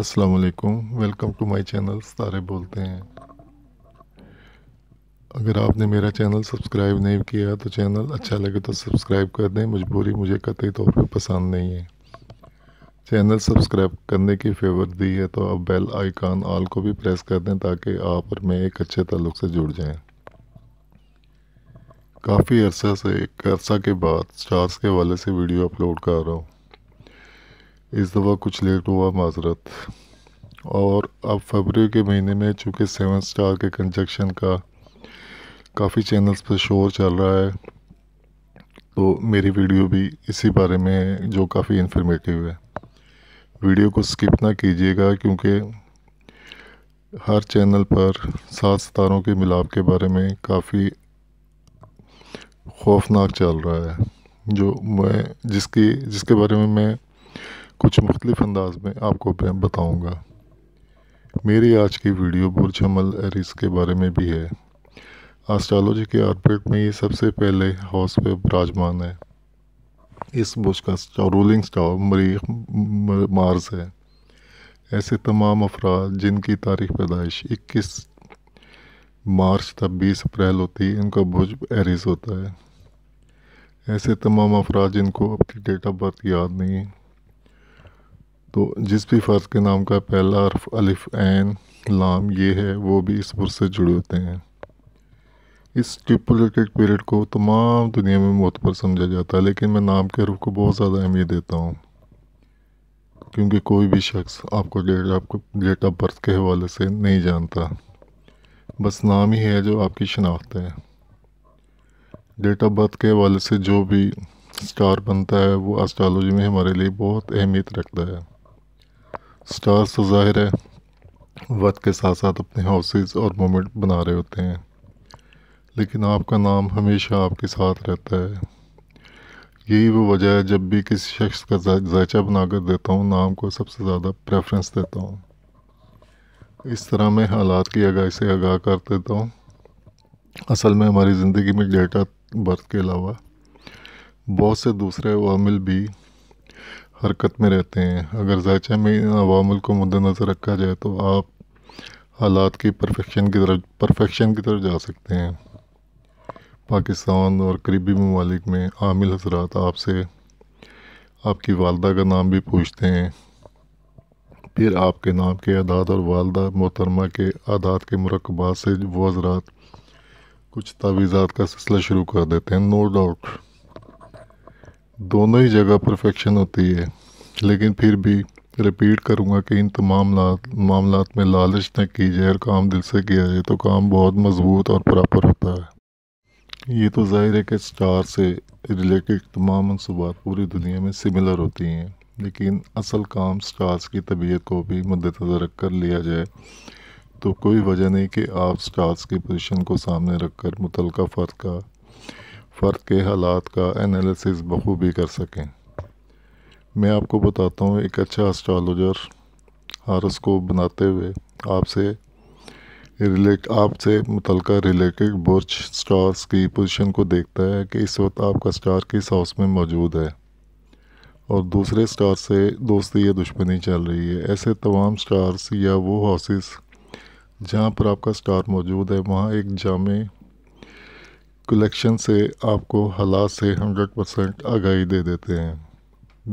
असलकुम welcome to my channel तारे बोलते हैं अगर आपने मेरा चैनल सब्सक्राइब नहीं किया तो चैनल अच्छा लगे तो सब्सक्राइब कर दें मजबूरी मुझे कतई तौर पर पसंद नहीं है चैनल सब्सक्राइब करने की फेवर दी है तो आप बेल आइकान ऑल को भी प्रेस कर दें ताकि आप और मैं एक अच्छे तल्लु से जुड़ जाएं काफ़ी अरसा से एक अरसा के बाद स्टार्स के हवाले से वीडियो अपलोड कर रहा हूँ इस दफ़ा कुछ लेट हुआ माजरत और अब फरवरी के महीने में चूँकि सेवन स्टार के कंजक्शन का काफ़ी चैनल्स पर शोर चल रहा है तो मेरी वीडियो भी इसी बारे में जो काफ़ी इन्फॉर्मेटिव है वीडियो को स्किप ना कीजिएगा क्योंकि हर चैनल पर सात सितारों के मिलाप के बारे में काफ़ी खौफनाक चल रहा है जो मैं जिसकी जिसके बारे में मैं कुछ मुख्तलिफ अंदाज में आपको बताऊँगा मेरी आज की वीडियो बुरज हमल एरिस के बारे में भी है आस्ट्रोलॉजी के आर्पेट में ये सबसे पहले हाउस पे विराजमान है इस बुश का रूलिंग स्टार मरीख मार्स है ऐसे तमाम अफराद जिनकी तारीख पैदाइश 21 मार्च तक 20 अप्रैल होती है इनका बुज एरिस होता है ऐसे तमाम अफराद जिनको अपनी डेट ऑफ बर्थ याद नहीं है तो जिस भी फ़र्द के नाम का पहला अरफ अलिफ एन लाम ये है वो भी इस बुर से जुड़े होते हैं इस स्टिपुलेटेड पीरियड को तमाम दुनिया में मोतबर समझा जाता है लेकिन मैं नाम के रूप को बहुत ज़्यादा अहमियत देता हूँ क्योंकि कोई भी शख्स आपको डेट आपको डेट ऑफ बर्थ के हवाले से नहीं जानता बस नाम ही है जो आपकी शनाख्त है डेट ऑफ बर्थ के हवाले से जो भी स्टार बनता है वो एस्ट्रोलॉजी में हमारे लिए बहुत अहमियत रखता है स्टार्स तो ज़ाहिर है वक्त के साथ साथ अपने हाउसेस और मोमेंट बना रहे होते हैं लेकिन आपका नाम हमेशा आपके साथ रहता है यही वो वजह है जब भी किसी शख्स का जायचा बनाकर देता हूँ नाम को सबसे ज़्यादा प्रेफरेंस देता हूँ इस तरह मैं हालात की आगाही से आगाह कर देता हूँ असल में हमारी ज़िंदगी में डेट ऑफ बर्थ के अलावा बहुत से दूसरे वामिल भी हरकत में रहते हैं अगर जायचा में अवामल को मद्द नज़र रखा जाए तो आप हालात की परफेक्शन की तरफ परफेक्शन की तरफ जा सकते हैं पाकिस्तान और करीबी ममालिक में आमिल हजरात आपसे आपकी वालदा का नाम भी पूछते हैं फिर आपके नाम के आदात और वालदा मोहतरमा के आदात के मरकबात से वो हजरात कुछ तावीज़ात का सिलसिला शुरू कर देते हैं नो डाउट दोनों ही जगह परफेक्शन होती है लेकिन फिर भी रिपीट करूँगा कि इन तमाम मामला में लालच न की जाए और काम दिल से किया जाए तो काम बहुत मजबूत और प्रॉपर होता है ये तो जाहिर है कि स्टार से रिलेटेड तमाम मनसूबा पूरी दुनिया में सिमिलर होती हैं लेकिन असल काम स्टार्स की तबीयत को भी मद्दनज़र रख कर लिया जाए तो कोई वजह नहीं कि आप स्टार्स की पोजीशन को सामने रखकर मुतलका फ़र्द का फ़र्द के हालात का एनालिसिस बखूबी कर सकें मैं आपको बताता हूँ एक अच्छा एस्ट्रोलॉजर हारोस्कोप बनाते हुए आपसे रिलेट आपसे मुतल रिलेटेड बुर्ज स्टार्स की पोजीशन को देखता है कि इस वक्त आपका स्टार किस हाउस में मौजूद है और दूसरे स्टार से दोस्ती या दुश्मनी चल रही है ऐसे तमाम स्टार्स या वो हाउसेस जहाँ पर आपका स्टार मौजूद है वहाँ एक जामे कलेक्शन से आपको हालात से हंड्रेड परसेंट आगाही दे देते हैं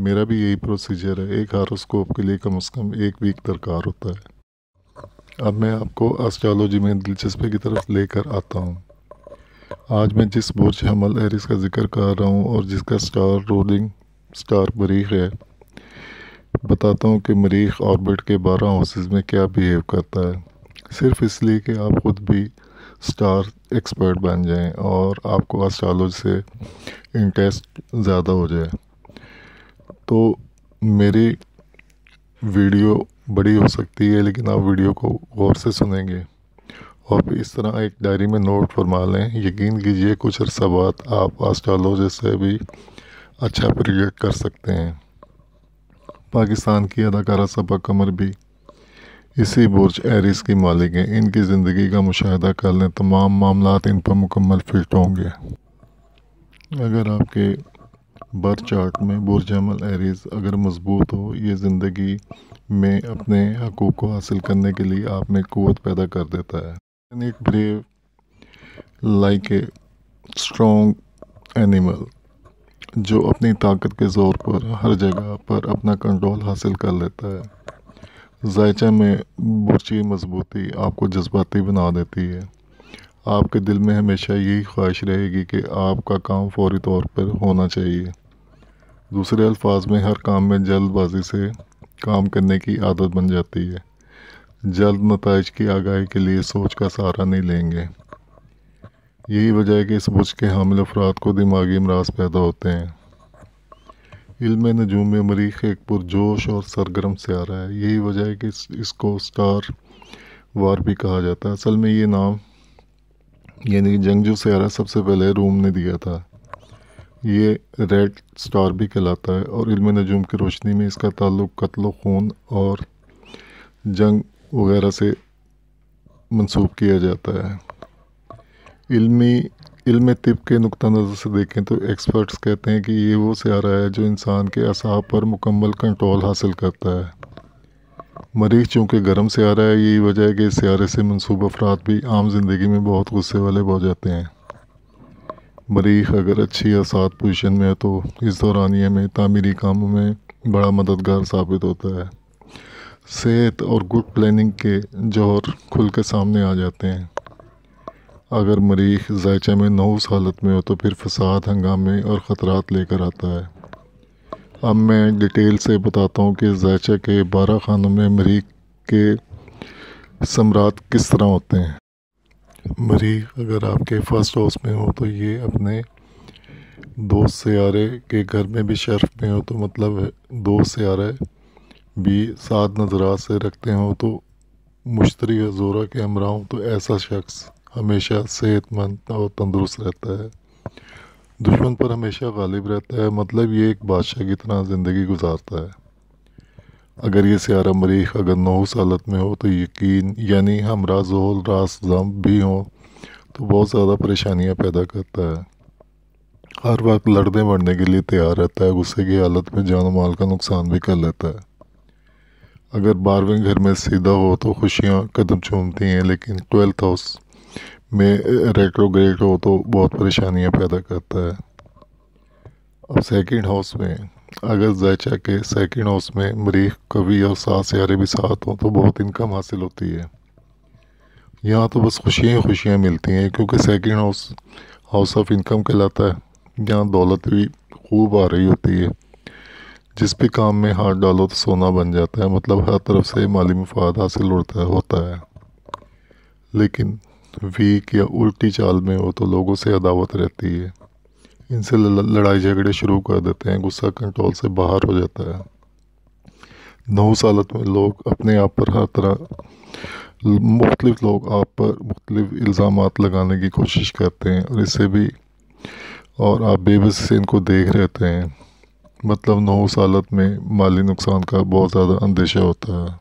मेरा भी यही प्रोसीजर है एक हारोस्कोप के लिए कम से कम एक वीक दरकार होता है अब मैं आपको एस्ट्रोलॉजी में दिलचस्पी की तरफ लेकर आता हूँ आज मैं जिस बुर्ज हमल एरिस का जिक्र कर रहा हूँ और जिसका स्टार रोलिंग स्टार मरीख है बताता हूँ कि मरीख ऑर्बिट के बारह हाउसेज में क्या बिहेव करता है सिर्फ इसलिए कि आप ख़ुद भी स्टार एक्सपर्ट बन जाएं और आपको एस्ट्रोलॉजी से इंटरेस्ट ज़्यादा हो जाए तो मेरी वीडियो बड़ी हो सकती है लेकिन आप वीडियो को गौर से सुनेंगे और इस तरह एक डायरी में नोट फरमा लें यकीन कीजिए कुछ अरसा बाद आप एस्ट्रोलॉजी से भी अच्छा प्रिडिक्ट कर सकते हैं पाकिस्तान की अदाकारा सबा कमर भी इसी बुर्ज एरिस की मालिक हैं इनकी ज़िंदगी का मुशाह कर लें तमाम मामला इन पर मुकम्मल फिट होंगे अगर आपके बर चार्ट में बुरज अमल एरिस अगर मजबूत हो ये ज़िंदगी में अपने हकूक़ को हासिल करने के लिए आप में क़वत पैदा कर देता है एक brave like a strong animal जो अपनी ताकत के ज़ोर पर हर जगह पर अपना कंट्रोल हासिल कर लेता है जायचे में बुरची मजबूती आपको जज्बाती बना देती है आपके दिल में हमेशा यही ख्वाहिश रहेगी कि आपका काम फौरी तौर पर होना चाहिए दूसरे अल्फाज में हर काम में जल्दबाजी से काम करने की आदत बन जाती है जल्द नतज की आगाही के लिए सोच का सहारा नहीं लेंगे यही वजह है कि इस बुझ के हामिल अफराद को दिमागी अमराज पैदा होते हैं इल्म नजूम में मरीख एक पुरजोश और सरगर्म से आ रहा है यही वजह है कि इस, इसको स्टार वार भी कहा जाता है असल में ये नाम यानी जंगजू सयारा सबसे पहले रोम ने दिया था ये रेड स्टार भी कहलाता है और इल्म नजूम की रोशनी में इसका ताल्लुक कत्ल खून और जंग वगैरह से मंसूब किया जाता है इल्मी इल्म तिब के नुक़ नज़र से देखें तो एक्सपर्ट्स कहते हैं कि ये वो स्यारा है जो इंसान के असाब पर मुकम्मल कंट्रोल हासिल करता है मरीख चूँकि गर्म स्यारा है यही वजह है कि इस स्यारे से मनसूब अफराद भी आम जिंदगी में बहुत गुस्से वाले हो जाते हैं मरीख अगर अच्छी या सात पोजीशन में है तो इस ये में तामीरी कामों में बड़ा मददगार साबित होता है सेहत और गुड प्लानिंग के जौहर खुल के सामने आ जाते हैं अगर मरीख जायचे में नौस हालत में हो तो फिर फसाद हंगामे और ख़तरात लेकर आता है अब मैं डिटेल से बताता हूँ कि जायचे के बारह खानों में मरीख के सम्राट किस तरह होते हैं मरीख अगर आपके फर्स्ट हाउस में हो तो ये अपने दोस्त सियारे के घर में भी शर्फ में हो तो मतलब दोस्त सियारे भी सात नजरात से रखते हों तो मुश्तरी जोरा के हमरा तो ऐसा शख्स हमेशा सेहतमंद और तंदुरुस्त रहता है दुश्मन पर हमेशा गालिब रहता है मतलब ये एक बादशाह की तरह ज़िंदगी गुजारता है अगर ये स्यारा मरीख अगर नौ सालत में हो तो यकीन यानी हम राजोल रास जम भी हों तो बहुत ज़्यादा परेशानियाँ पैदा करता है हर वक्त लड़ने बढ़ने के लिए तैयार रहता है गुस्से की हालत में जान माल का नुकसान भी कर लेता है अगर बारहवें घर में सीधा हो तो खुशियाँ कदम चूमती हैं लेकिन ट्वेल्थ हाउस में रेट्रोग्रेड हो तो बहुत परेशानियां पैदा करता है अब सेकंड हाउस में अगर जायचा के सेकंड हाउस में मरीख कवि और सास यारे भी साथ हों तो बहुत इनकम हासिल होती है यहाँ तो बस खुशियाँ ही खुशियाँ मिलती हैं क्योंकि second house house of income कहलाता है यहाँ दौलत भी खूब आ रही होती है जिस भी काम में हाथ डालो तो सोना बन जाता है मतलब हर तरफ से माली मफाद हासिल होता है होता है लेकिन वीक या उल्टी चाल में हो तो लोगों से अदावत रहती है इनसे लड़ाई झगड़े शुरू कर देते हैं गुस्सा कंट्रोल से बाहर हो जाता है नौ साल में लोग अपने आप पर हर तरह मुख्तलिफ लोग आप पर मुख्तलिफ इल्ज़ाम लगाने की कोशिश करते हैं और इससे भी और आप बेबस से इनको देख रहते हैं मतलब नौ साल में माली नुकसान का बहुत ज़्यादा अंदेशा होता है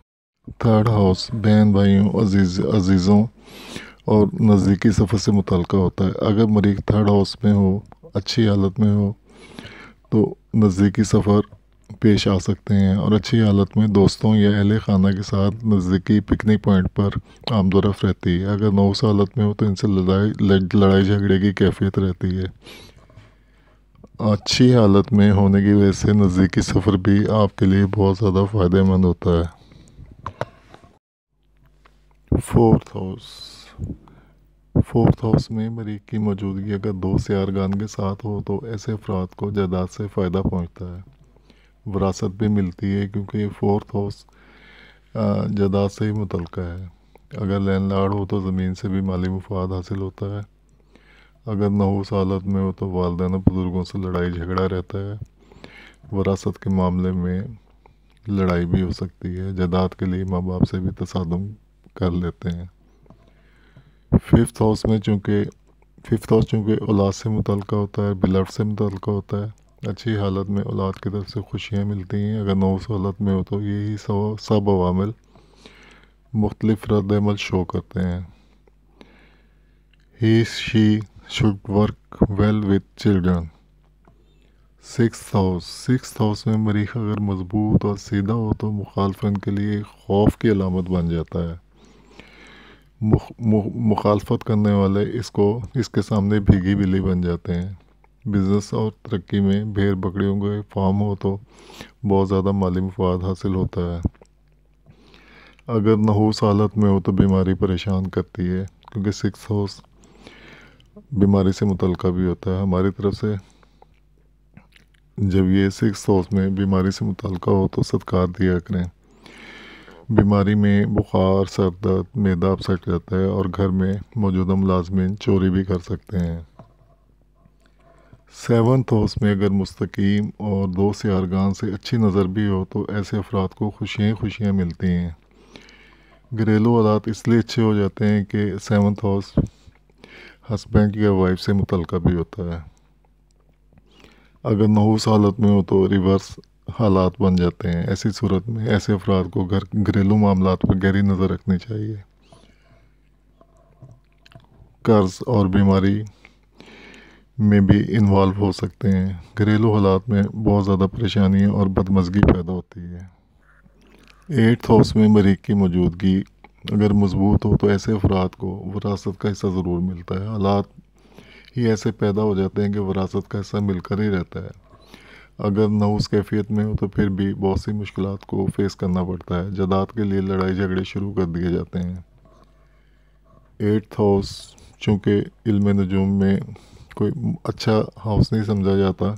थर्ड हाउस बहन भाइयों अजीज़ अजीज़ों और नज़दीकी सफ़र से मुतल होता है अगर मरीज थर्ड हाउस में हो अच्छी हालत में हो तो नज़दीकी सफ़र पेश आ सकते हैं और अच्छी हालत में दोस्तों या अहल खाना के साथ नज़दीकी पिकनिक पॉइंट पर आमदोरफ़ रहती है अगर नौ हालत में हो तो इनसे लड़ाई लड़ाई झगड़े की कैफियत रहती है अच्छी हालत में होने की वजह से नज़दीकी सफ़र भी आपके लिए बहुत ज़्यादा फ़ायदेमंद होता है फोर्थ हाउस फोर्थ हाउस में मरीज की मौजूदगी अगर दो आरगान के साथ हो तो ऐसे अफराद को जायदाद से फ़ायदा पहुंचता है वरासत भी मिलती है क्योंकि फोर्थ हाउस जायदाद से ही मुतल है अगर लैंड लाड हो तो ज़मीन से भी माली मफाद हासिल होता है अगर नहूस हालत में हो तो वालदे बुज़ुर्गों से लड़ाई झगड़ा रहता है वरासत के मामले में लड़ाई भी हो सकती है जदाद के लिए माँ बाप से भी तसादम कर लेते हैं फिफ्थ हाउस में चूँकि फिफ्थ हाउस चूँकि औलाद से मुतल होता है ब्लड से मुतल होता है अच्छी हालत में औलाद की तरफ से खुशियाँ मिलती हैं अगर नौ हालत में हो तो यही सब सब अवामिल मुख्तलिफ रद्दमल शो करते हैं he she should work well with children six house six house में मरीख अगर मजबूत और सीधा हो तो मुखालफन के लिए खौफ की अलामत बन जाता है मुखालफत करने वाले इसको इसके सामने भीगी बिल्ली बन जाते हैं बिज़नेस और तरक्की में भेड़ बकरियों के फार्म हो तो बहुत ज़्यादा माली मफाद हासिल होता है अगर नहूस हालत में हो तो बीमारी परेशान करती है क्योंकि सिक्स हाउस बीमारी से मुतल भी होता है हमारी तरफ से जब ये सिक्स हाउस में बीमारी से मुतल हो तो सत्कार दिया करें बीमारी में बुखार सर दर्द मैदा अपसेट रहता है और घर में मौजूदा मुलाजमीन चोरी भी कर सकते हैं सेवन्थ हाउस में अगर मुस्तकीम और दो से अरगान से अच्छी नज़र भी हो तो ऐसे अफराद को खुशियाँ खुशियाँ मिलती हैं घरेलू हालात इसलिए अच्छे हो जाते हैं कि सेवन्थ हाउस हस्बैंड या वाइफ से मुतलका भी होता है अगर नहूस हालत में हो तो रिवर्स हालात बन जाते हैं ऐसी सूरत में ऐसे अफराद को घर घरेलू मामला पर गहरी नज़र रखनी चाहिए कर्ज और बीमारी में भी इन्वॉल्व हो सकते हैं घरेलू हालात में बहुत ज़्यादा परेशानी और बदमजगी पैदा होती है एट्थ हाउस में मरीज की मौजूदगी अगर मजबूत हो तो ऐसे अफराद को वरासत का हिस्सा ज़रूर मिलता है हालात ही ऐसे पैदा हो जाते हैं कि वरासत का हिस्सा मिलकर ही रहता है अगर नउस कैफियत में हो तो फिर भी बहुत सी मुश्किल को फेस करना पड़ता है जदाद के लिए लड़ाई झगड़े शुरू कर दिए जाते हैं एट्थ हाउस चूँकि इल्म नजूम में कोई अच्छा हाउस नहीं समझा जाता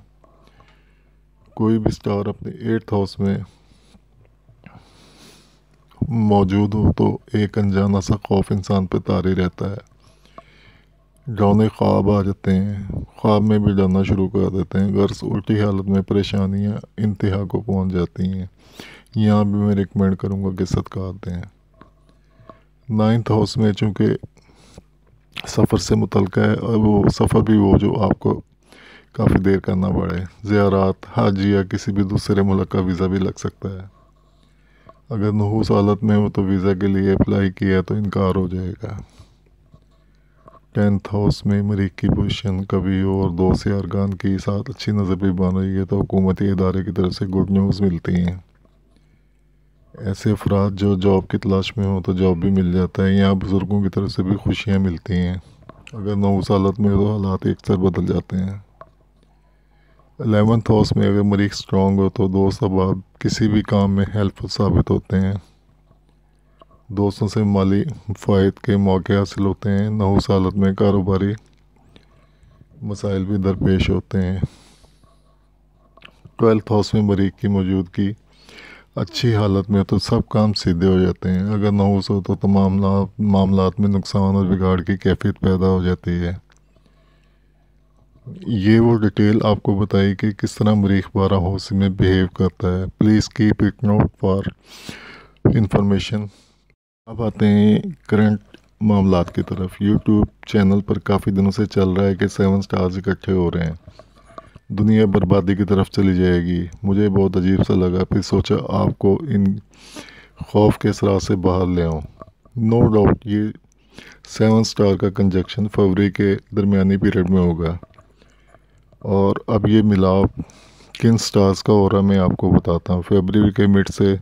कोई भी स्टार अपने एट्थ हाउस में मौजूद हो तो एक अनजाना सा खौफ इंसान पर तारी रहता है डरावने ख्वाब आ जाते हैं ख्वाब में भी डरना शुरू कर देते हैं गर्स उल्टी हालत में परेशानियाँ इंतहा को पहुँच जाती हैं यहाँ भी मैं रिकमेंड करूँगा कि सदका आते हैं नाइन्थ हाउस में चूँकि सफ़र से मुतल है और वो सफ़र भी वो जो आपको काफ़ी देर करना पड़े ज़्यारात हज या किसी भी दूसरे मुल्क का वीज़ा भी लग सकता है अगर नहूस हालत में हो तो वीज़ा के लिए अप्लाई किया तो इनकार हो जाएगा टेंथ हाउस में मरीक की पोजिशन कभी और दो से अरकान के साथ अच्छी नज़र भी बन रही है तो हुकूमती इदारे की तरफ से गुड न्यूज़ मिलती हैं ऐसे अफराद जो जॉब की तलाश में हो तो जॉब भी मिल जाता है यहाँ बुज़ुर्गों की तरफ से भी खुशियाँ मिलती हैं अगर नौ सालत में तो हालात अक्सर बदल जाते हैं अलेवंथ हाउस में अगर मरीक स्ट्रॉन्ग हो तो दोस्त अब आप किसी भी काम में हेल्पफुल साबित होते हैं दोस्तों से माली फ़ायद के मौके हासिल होते हैं नहूस हालत में कारोबारी मसाइल भी दरपेश होते हैं ट्वेल्थ हाउस में मरीज की मौजूदगी अच्छी हालत में तो सब काम सीधे हो जाते हैं अगर नहूस हो तो तमाम मामला में नुकसान और बिगाड़ की कैफियत पैदा हो जाती है ये वो डिटेल आपको बताई कि किस तरह मरीख बारह हाउस में बिहेव करता है please keep it note for information अब आते हैं करंट मामला की तरफ यूट्यूब चैनल पर काफ़ी दिनों से चल रहा है कि सेवन स्टार्स इकट्ठे हो रहे हैं दुनिया बर्बादी की तरफ चली जाएगी मुझे बहुत अजीब सा लगा फिर सोचा आपको इन खौफ के सरा से बाहर ले आऊँ नो डाउट ये सेवन स्टार का कंजक्शन फरवरी के दरमियानी पीरियड में होगा और अब ये मिलाप किन स्टार्स का हो रहा है मैं आपको बताता हूँ फेबरी के मिड से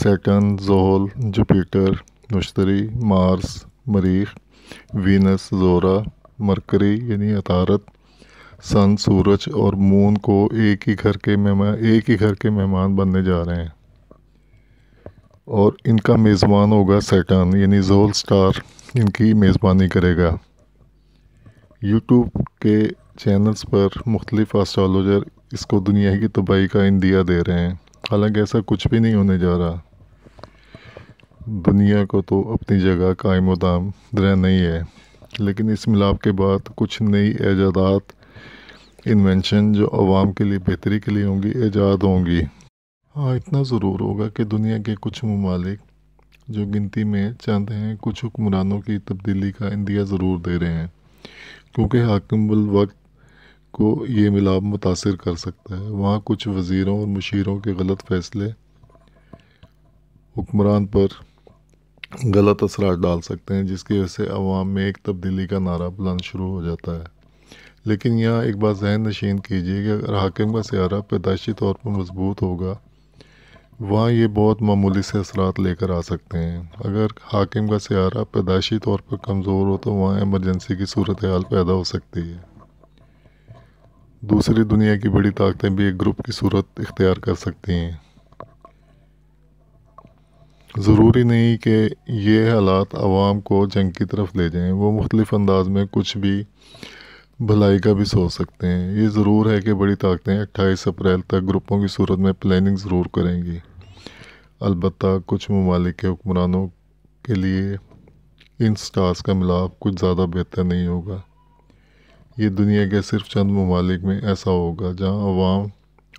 सैटन जोहल जुपिटर मुश्तरी मार्स मरीख वीनस जोरा मरकरी यानी अतारत सन सूरज और मून को एक ही घर के मेहमान एक ही घर के मेहमान बनने जा रहे हैं और इनका मेज़बान होगा सैटन यानी जोल स्टार इनकी मेज़बानी करेगा यूट्यूब के चैनल्स पर मुख्तलिफ़ एस्ट्रोलॉजर इसको दुनिया की तबाही का इंदिया दे रहे हैं हालांकि ऐसा कुछ भी नहीं होने जा रहा दुनिया को तो अपनी जगह कायम दाम रहना ही है लेकिन इस मिलाप के बाद कुछ नई ऐजादात इन्वेंशन जो आवाम के लिए बेहतरी के लिए होंगी ऐजाद होंगी हाँ इतना ज़रूर होगा कि दुनिया के कुछ ममालिक जो गिनती में चाहते हैं कुछ हुक्मरानों की तब्दीली का इंदिया ज़रूर दे रहे हैं क्योंकि हाकम वक्त को ये मिलाप मुतासर कर सकता है वहाँ कुछ वज़ीरों और मशीरों के गलत फ़ैसले हुक्मरान पर गलत असरा डाल सकते हैं जिसकी वजह से अवाम में एक तब्दीली का नारा बुलंद शुरू हो जाता है लेकिन यहाँ एक बात जहन नशीन कीजिए कि अगर हाकिम का सारा पैदाशी तौर पर मजबूत होगा वहाँ ये बहुत मामूली से असरात लेकर आ सकते हैं अगर हाकिम का स्यारा पैदाशी तौर पर कमज़ोर हो तो वहाँ एमरजेंसी की सूरत हाल पैदा हो सकती है दूसरी दुनिया की बड़ी ताकतें भी एक ग्रुप की सूरत इख्तियार कर सकती हैं ज़रूरी नहीं कि ये हालात आवाम को जंग की तरफ ले जाएं वो मुख्तलिफ़ अंदाज में कुछ भी भलाई का भी सोच सकते हैं ये ज़रूर है कि बड़ी ताकतें अट्ठाईस अप्रैल तक ग्रुपों की सूरत में प्लानिंग ज़रूर करेंगी अलबत्त कुछ ममालिक के हुक्मरानों के लिए इन स्टार्स का मिलाप कुछ ज़्यादा बेहतर नहीं होगा ये दुनिया के सिर्फ चंद ममालिक में ऐसा होगा जहाँ अवाम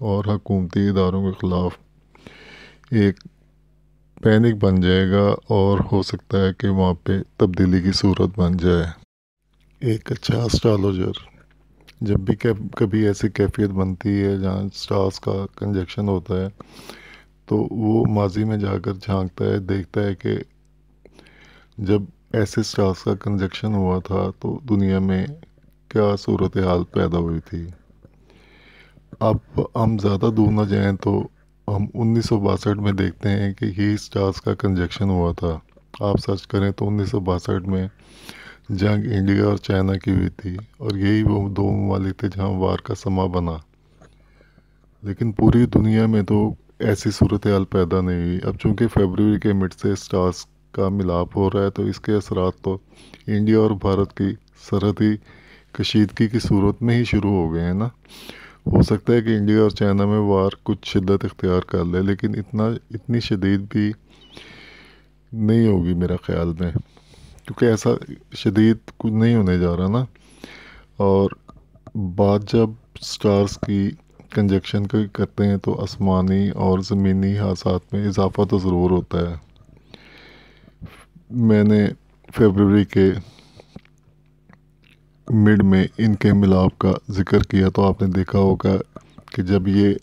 और हकूमती इदारों के ख़िलाफ़ एक पैनिक बन जाएगा और हो सकता है कि वहाँ पर तब्दीली की सूरत बन जाए एक अच्छा एस्ट्रोलॉजर जब भी कभी ऐसी कैफियत बनती है जहाँ स्टार्स का कंजक्शन होता है तो वो माजी में जाकर झांकता है देखता है कि जब ऐसे स्टार्स का कंजक्शन हुआ था तो दुनिया में क्या सूरत हाल पैदा हुई थी अब हम ज़्यादा दूर ना जाएं तो हम उन्नीस में देखते हैं कि ही स्टार्स का कंजक्शन हुआ था आप सर्च करें तो उन्नीस में जंग इंडिया और चाइना की हुई थी और यही वो दो ममालिक थे जहाँ वार का समा बना लेकिन पूरी दुनिया में तो ऐसी सूरत हाल पैदा नहीं हुई अब चूँकि फेबरवरी के मिट से स्टार्स का मिलाप हो रहा है तो इसके असरात तो इंडिया और भारत की सरहदी कशीदगी की सूरत में ही शुरू हो गए हैं ना हो सकता है कि इंडिया और चाइना में वार कुछ शिद्दत इख्तियार कर ले, लेकिन इतना इतनी शदीद भी नहीं होगी मेरा ख्याल में क्योंकि ऐसा शदीद कुछ नहीं होने जा रहा ना और बात जब स्टार्स की कंजक्शन को करते हैं तो आसमानी और ज़मीनी हादसा में इजाफ़ा तो ज़रूर होता है मैंने फेबररी के मिड में इनके मिलाप का जिक्र किया तो आपने देखा होगा कि जब ये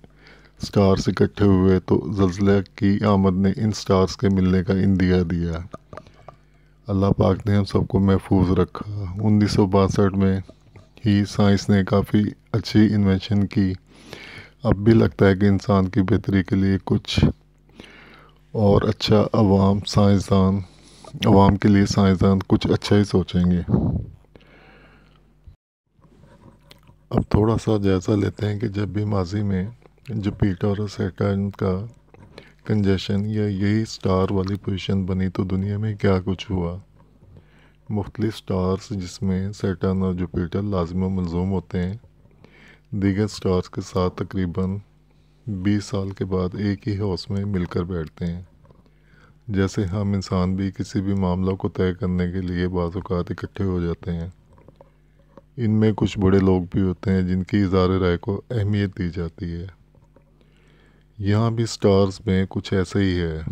स्टार्स इकट्ठे हुए तो जल्जले की आमद ने इन स्टार्स के मिलने का इंदिया दिया अल्लाह पाक ने हम सबको महफूज रखा उन्नीस सौ बासठ में ही साइंस ने काफ़ी अच्छी इन्वेंशन की अब भी लगता है कि इंसान की बेहतरी के लिए कुछ और अच्छा अवाम साइंसदान आवाम के लिए साइंसदान कुछ अच्छा ही सोचेंगे अब थोड़ा सा जायज़ा लेते हैं कि जब भी माजी में जुपीटर और सेटर्न का कंजेशन या यही स्टार वाली पोजीशन बनी तो दुनिया में क्या कुछ हुआ मुख्तलि स्टार्स जिसमें सेटर्न और जुपीटर लाजम मलजूम होते हैं दीगर स्टार्स के साथ तकरीबन 20 साल के बाद एक ही हाउस में मिलकर बैठते हैं जैसे हम इंसान भी किसी भी मामला को तय करने के लिए बाज़ात इकट्ठे हो जाते हैं इनमें कुछ बड़े लोग भी होते हैं जिनकी इज़ार राय को अहमियत दी जाती है यहाँ भी स्टार्स में कुछ ऐसा ही है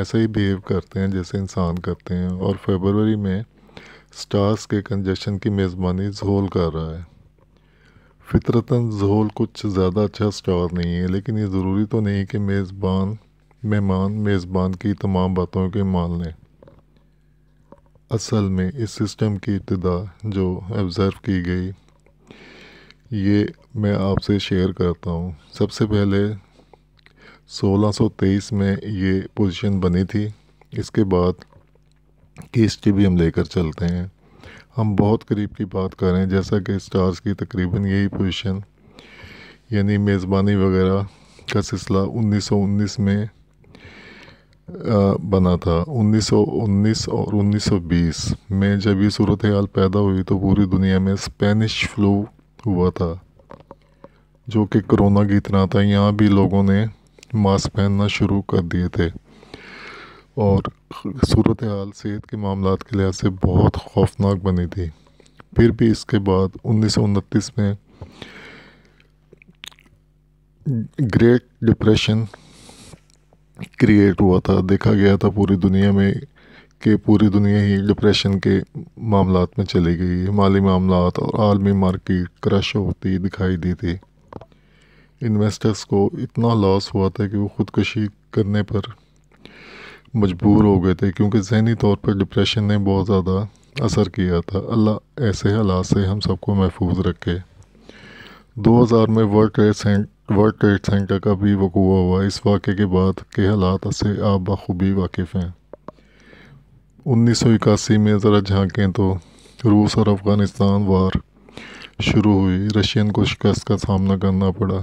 ऐसा ही बिहेव करते हैं जैसे इंसान करते हैं और फेबरवरी में स्टार्स के कंजेशन की मेज़बानी जहोल कर रहा है फितरतन जहोल कुछ ज़्यादा अच्छा स्टार नहीं है लेकिन ये ज़रूरी तो नहीं कि मेज़बान मेहमान मेज़बान की तमाम बातों के मान लें असल में इस सिस्टम की इब्तदा जो ऑब्ज़र्व की गई ये मैं आपसे शेयर करता हूँ सबसे पहले 1623 में ये पोजीशन बनी थी इसके बाद की हिस्ट्री भी हम लेकर चलते हैं हम बहुत करीब की बात कर रहे हैं जैसा कि स्टार्स की तकरीबन यही पोजीशन यानी मेज़बानी वगैरह का सिलसिला 1919 में बना था 1919 और 1920 में जब ये सूरत हाल पैदा हुई तो पूरी दुनिया में स्पेनिश फ्लू हुआ था जो कि कोरोना की इतना था यहाँ भी लोगों ने मास्क पहनना शुरू कर दिए थे और सूरत हाल सेहत के मामला के लिहाज से बहुत खौफनाक बनी थी फिर भी इसके बाद उन्नीस में ग्रेट डिप्रेशन क्रिएट हुआ था देखा गया था पूरी दुनिया में कि पूरी दुनिया ही डिप्रेशन के मामला में चली गई माली मामला और आलमी मार्केट क्रश होती दिखाई दी थी इन्वेस्टर्स को इतना लॉस हुआ था कि वो खुदकशी करने पर मजबूर हो गए थे क्योंकि जहनी तौर पर डिप्रेशन ने बहुत ज़्यादा असर किया था अल्लाह ऐसे हालात से हम सबको महफूज रखे 2000 में वर्ल्ड ट्रेड सेंट वर्ल्ड ट्रेड सेंटर का भी वकूआ हुआ इस वाक़े के बाद के हालात से आप बखूबी वाकिफ़ हैं उन्नीस सौ इक्यासी में ज़रा झांकें तो रूस और अफ़गानिस्तान वार शुरू हुई रशियन को शिकस्त का सामना करना पड़ा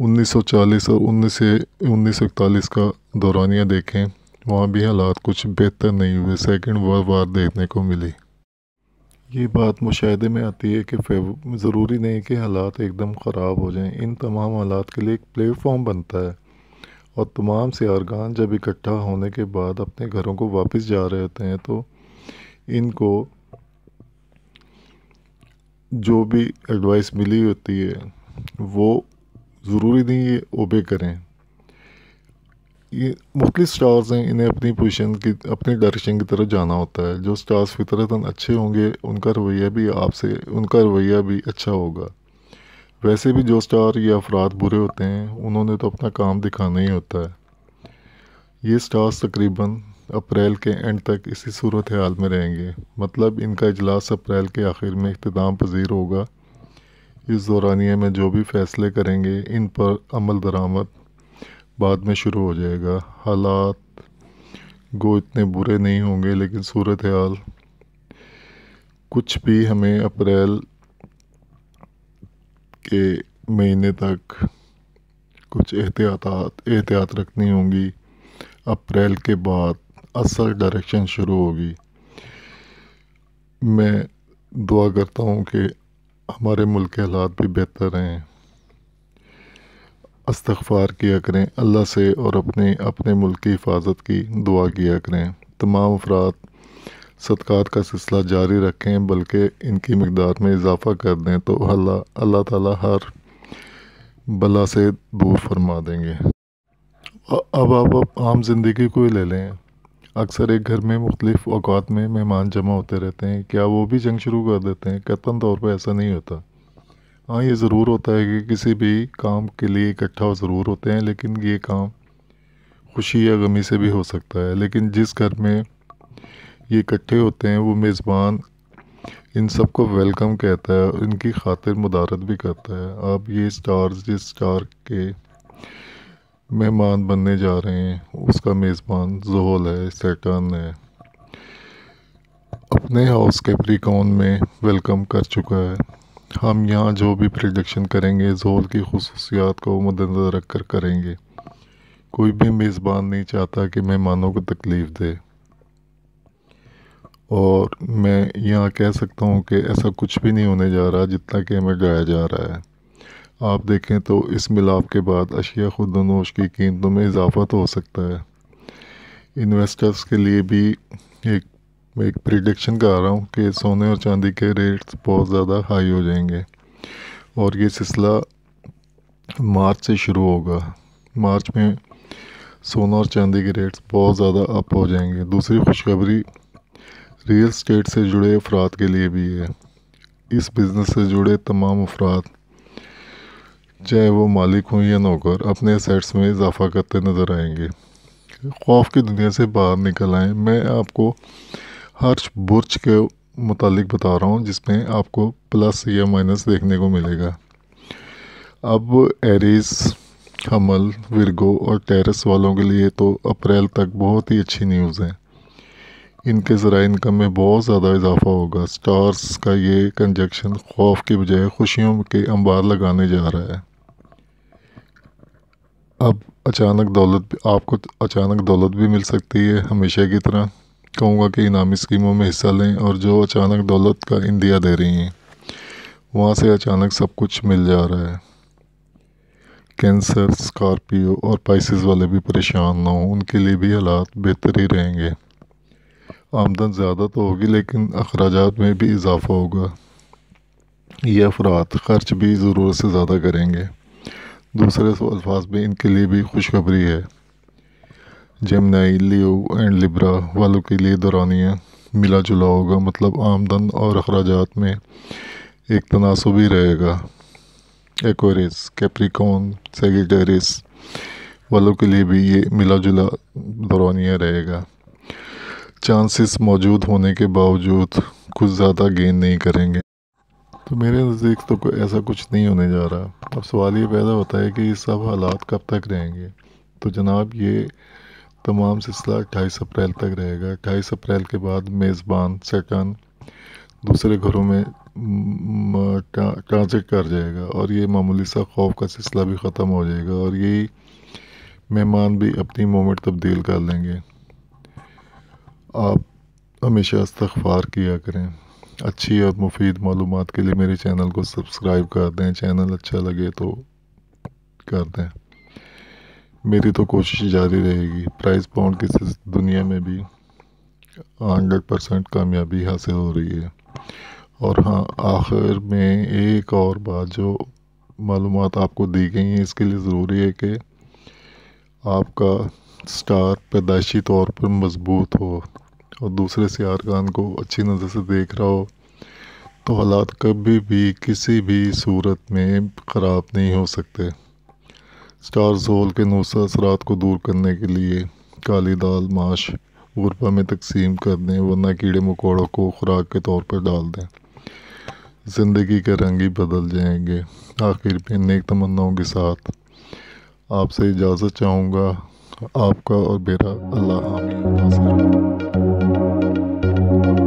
1940 और उन्नीस से उन्नीस का दौरानिया देखें वहाँ भी हालात कुछ बेहतर नहीं हुए सेकेंड वर्ल्ड वार देखने को मिली ये बात मुशाहे में आती है कि ज़रूरी नहीं कि हालात एकदम ख़राब हो जाएं इन तमाम हालात के लिए एक प्लेटफॉर्म बनता है और तमाम सियारगान जब इकट्ठा होने के बाद अपने घरों को वापस जा रहे होते हैं तो इनको जो भी एडवाइस मिली होती है वो ज़रूरी नहीं ये ओबे करें ये मुख्त स्टार्स हैं इन्हें अपनी पोजिशन की अपनी डायरेक्शन की तरफ जाना होता है जो स्टार्स फितरतन अच्छे होंगे उनका रवैया भी आपसे उनका रवैया भी अच्छा होगा वैसे भी जो स्टार या अफराद बुरे होते हैं उन्होंने तो अपना काम दिखाना ही होता है ये स्टार्स तकरीबन अप्रैल के एंड तक इसी सूरत हाल में रहेंगे मतलब इनका इजलास अप्रैल के आखिर में अख्ताम पजीर होगा इस दौरानिया में जो भी फैसले करेंगे इन पर अमल दरामद बाद में शुरू हो जाएगा हालात गो इतने बुरे नहीं होंगे लेकिन सूरत हाल कुछ भी हमें अप्रैल के महीने तक कुछ एहतियात एहतियात रखनी होंगी अप्रैल के बाद असल डायरेक्शन शुरू होगी मैं दुआ करता हूँ कि हमारे मुल्क के हालात भी बेहतर रहें अस्तफ़ार किया करें अल्लाह से और अपने अपने मुल्क की हिफाजत की दुआ किया करें तमाम अफराद सदक़ात का सिलसिला जारी रखें बल्कि इनकी मकदार में इजाफ़ा कर दें तो अल्लाह अल्लाह ताला हर बला से दूर फरमा देंगे अब आप आम ज़िंदगी को ही ले लें अक्सर एक घर में मुख्तलिफ़ अवकात में मेहमान जमा होते रहते हैं क्या वो भी जंग शुरू कर देते हैं कतन तौर पर ऐसा नहीं होता हाँ ये ज़रूर होता है कि किसी भी काम के लिए इकट्ठा ज़रूर होते हैं लेकिन ये काम खुशी या गमी से भी हो सकता है लेकिन जिस घर में ये इकट्ठे होते हैं वो मेज़बान इन सब को वेलकम कहता है और इनकी खातिर मदारत भी करता है आप ये स्टार्स जिस स्टार के मेहमान बनने जा रहे हैं उसका मेज़बान जोहल है सैटन है अपने हाउस प्रिकॉन में वेलकम कर चुका है हम यहाँ जो भी प्रडिक्शन करेंगे जोर की खसूसियात को मद्दनज़र रख कर करेंगे कोई भी मेज़बान नहीं चाहता कि मेहमानों को तकलीफ़ दे और मैं यहाँ कह सकता हूँ कि ऐसा कुछ भी नहीं होने जा रहा जितना कि हमें गाया जा रहा है आप देखें तो इस मिलाप के बाद अशिया खुदनोश की कीमतों में इजाफा तो हो सकता है इन्वेस्टर्स के लिए भी एक मैं एक प्रिडिक्शन कर रहा हूँ कि सोने और चांदी के रेट्स बहुत ज़्यादा हाई हो जाएंगे और ये सिलसिला मार्च से शुरू होगा मार्च में सोना और चांदी के रेट्स बहुत ज़्यादा अप हो जाएंगे दूसरी खुशखबरी रियल स्टेट से जुड़े अफराद के लिए भी है इस बिज़नेस से जुड़े तमाम अफराद चाहे वो मालिक हों या नौकर अपने सेट्स में इजाफा करते नज़र आएंगे खौफ की दुनिया से बाहर निकल आएँ मैं आपको हर बुर्ज के मुतालिक बता रहा हूँ जिसमें आपको प्लस या माइनस देखने को मिलेगा अब एरीज़ हमल विरगो और टेरस वालों के लिए तो अप्रैल तक बहुत ही अच्छी न्यूज़ है इनके ज़रा इनकम में बहुत ज़्यादा इजाफा होगा स्टार्स का ये कंजक्शन खौफ के बजाय खुशियों के अंबार लगाने जा रहा है अब अचानक दौलत आपको अचानक दौलत भी मिल सकती है हमेशा की तरह कहूँगा कि इनामी स्कीमों में हिस्सा लें और जो अचानक दौलत का इंदिया दे रही हैं वहाँ से अचानक सब कुछ मिल जा रहा है कैंसर स्कॉर्पियो और पाइसिस वाले भी परेशान ना हों उनके लिए भी हालात बेहतर ही रहेंगे आमदन ज़्यादा तो होगी लेकिन अखराज में भी इजाफा होगा ये अफराद ख़र्च भी ज़रूरत से ज़्यादा करेंगे दूसरे अल्फाज में इनके लिए भी खुशखबरी है जेमनाई लियो एंड लिब्रा वालों के लिए दौरानिया मिला जुला होगा मतलब आमदन और अखराज में एक तनासब ही रहेगा एक्वेरिस कैप्रिकॉन सेगेटेरिस वालों के लिए भी ये मिला जुला दौरानिया रहेगा चांसेस मौजूद होने के बावजूद कुछ ज़्यादा गेन नहीं करेंगे तो मेरे नज़दीक तो कोई ऐसा कुछ नहीं होने जा रहा अब सवाल ये पैदा होता है कि ये सब हालात कब तक रहेंगे तो जनाब ये तमाम सिलसिला अट्ठाईस अप्रैल तक रहेगा अट्ठाईस अप्रैल के बाद मेज़बान सेटन दूसरे घरों में ट्रांजिट कर जाएगा और ये मामूली सा खौफ का सिलसिला भी ख़त्म हो जाएगा और यही मेहमान भी अपनी मोमेंट तब्दील कर लेंगे आप हमेशा इस्तफार किया करें अच्छी और मुफीद मालूम के लिए मेरे चैनल को सब्सक्राइब कर दें चैनल अच्छा लगे तो कर दें मेरी तो कोशिश जारी रहेगी प्राइस पाउंड की दुनिया में भी हंड्रेड परसेंट कामयाबी हासिल हो रही है और हाँ आखिर में एक और बात जो मालूम आपको दी गई हैं इसके लिए ज़रूरी है कि आपका स्टार पैदाइशी तौर पर मजबूत हो और दूसरे खान को अच्छी नज़र से देख रहा हो तो हालात कभी भी किसी भी सूरत में ख़राब नहीं हो सकते स्टार सोल के नौसा असरात को दूर करने के लिए काली दाल माश गुरबा में तकसीम कर दें वरना कीड़े मकोड़ों को खुराक के तौर पर डाल दें ज़िंदगी के रंग ही बदल जाएंगे आखिर में नेक तमन्नाओं के साथ आपसे इजाज़त चाहूँगा आपका और मेरा अल्लाह हामी